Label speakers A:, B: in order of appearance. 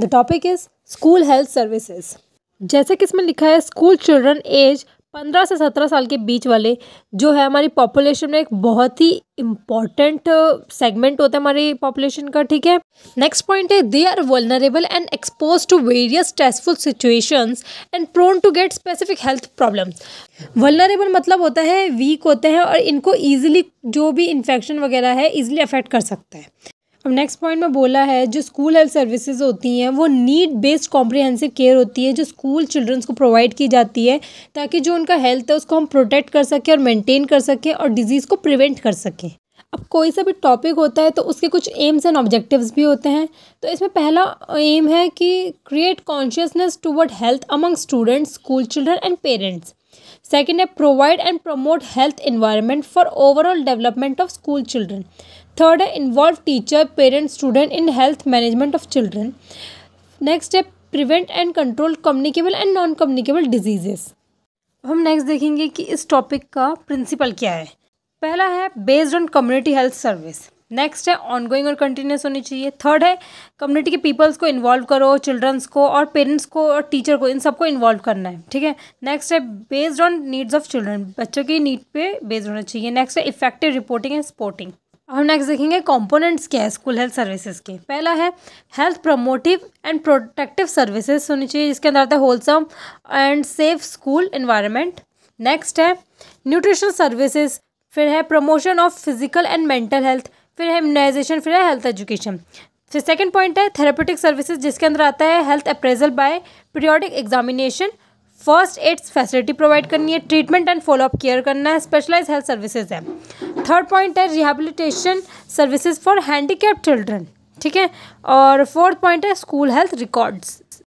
A: the topic is school health services जैसे कि इसमें लिखा है स्कूल चिल्ड्रन एज पंद्रह से सत्रह साल के बीच वाले जो है हमारी पॉपुलेशन में एक बहुत ही इम्पॉर्टेंट सेगमेंट uh, होता है हमारी पॉपुलेशन का ठीक है नेक्स्ट पॉइंट है they are vulnerable and expose to various stressful situations and prone to get specific health problem vulnerable मतलब होता है वीक होते हैं और इनको ईजिली जो भी इन्फेक्शन वगैरह है ईजिली अफेक्ट कर सकता है अब नेक्स्ट पॉइंट में बोला है जो स्कूल हेल्थ सर्विसेज होती हैं वो नीड बेस्ड कॉम्प्रिहेंसिव केयर होती है जो स्कूल चिल्ड्रंस को प्रोवाइड की जाती है ताकि जो उनका हेल्थ है उसको हम प्रोटेक्ट कर सकें और मेंटेन कर सकें और डिजीज़ को प्रिवेंट कर सकें अब कोई सा भी टॉपिक होता है तो उसके कुछ एम्स एंड ऑब्जेक्टिव्स भी होते हैं तो इसमें पहला एम है कि create consciousness toward health among students school children and parents second है provide and promote health environment for overall development of school children third involve teacher teacher student in health management of children next है prevent and control communicable and non communicable diseases अब हम next देखेंगे कि इस topic का principal क्या है पहला है based on community health service next है ऑनगोइंग और कंटिन्यूस होनी चाहिए थर्ड है कम्युनिटी के पीपल्स को इन्वॉल्व करो चिल्ड्रंस को और पेरेंट्स को और टीचर को इन सबको इन्वॉल्व करना है ठीक है नेक्स्ट है based on needs of children बच्चों की नीड पे बेस्ड होना चाहिए नेक्स्ट है इफेक्टिव रिपोर्टिंग एंड स्पोर्टिंग अब हम नेक्स्ट देखेंगे कंपोनेंट्स क्या है स्कूल हेल्थ सर्विसेज के पहला है health promotive and protective services होनी चाहिए जिसके अंदर आता है wholesome and safe school environment next है न्यूट्रिशन सर्विसेज फिर है promotion of physical and mental health फिर है इम्यूनाइजेशन फिर है हेल्थ एजुकेशन फिर सेकेंड पॉइंट है थेरापेटिक सर्विसेज जिसके अंदर आता है health appraisal by periodic examination first aids facility provide करनी है ट्रीटमेंट एंड फॉलोअप केयर करना है स्पेशलाइज हेल्थ सर्विसेज है थर्ड पॉइंट है rehabilitation services for handicap children ठीक है और फोर्थ पॉइंट है स्कूल हेल्थ रिकॉर्ड्स